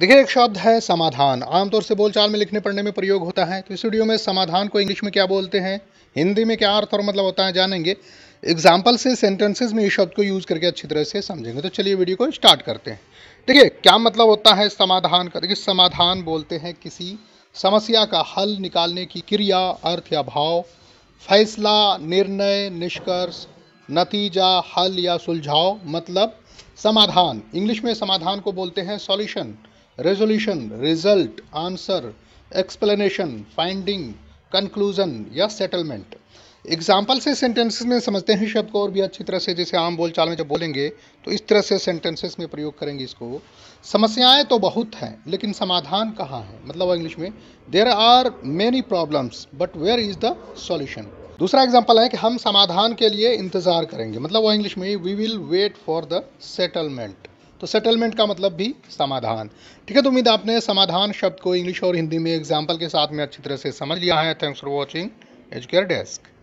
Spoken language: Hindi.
देखिए एक शब्द है समाधान आमतौर से बोलचाल में लिखने पढ़ने में प्रयोग होता है तो इस वीडियो में समाधान को इंग्लिश में क्या बोलते हैं हिंदी में क्या अर्थ और मतलब होता है जानेंगे एग्जाम्पल से सेंटेंसेज में इस शब्द को यूज़ करके अच्छी तरह से समझेंगे तो चलिए वीडियो को स्टार्ट करते हैं देखिए क्या मतलब होता है समाधान का देखिए समाधान बोलते हैं किसी समस्या का हल निकालने की क्रिया अर्थ या भाव फैसला निर्णय निष्कर्ष नतीजा हल या सुलझाव मतलब समाधान इंग्लिश में समाधान को बोलते हैं solution resolution result answer explanation finding conclusion या सेटलमेंट एग्जाम्पल से सेंटेंसेस में समझते हैं शब्द को और भी अच्छी तरह से जैसे आम बोलचाल में जब बोलेंगे तो इस तरह से सेंटेंसेस में प्रयोग करेंगे इसको समस्याएं तो बहुत हैं लेकिन समाधान कहाँ है मतलब इंग्लिश में there are many problems but where is the solution दूसरा एग्जाम्पल है कि हम समाधान के लिए इंतज़ार करेंगे मतलब वो इंग्लिश में we will wait for the settlement तो सेटलमेंट का मतलब भी समाधान ठीक है तो उम्मीद आपने समाधान शब्द को इंग्लिश और हिंदी में एग्जाम्पल के साथ में अच्छी तरह से समझ लिया है thanks for watching Educare desk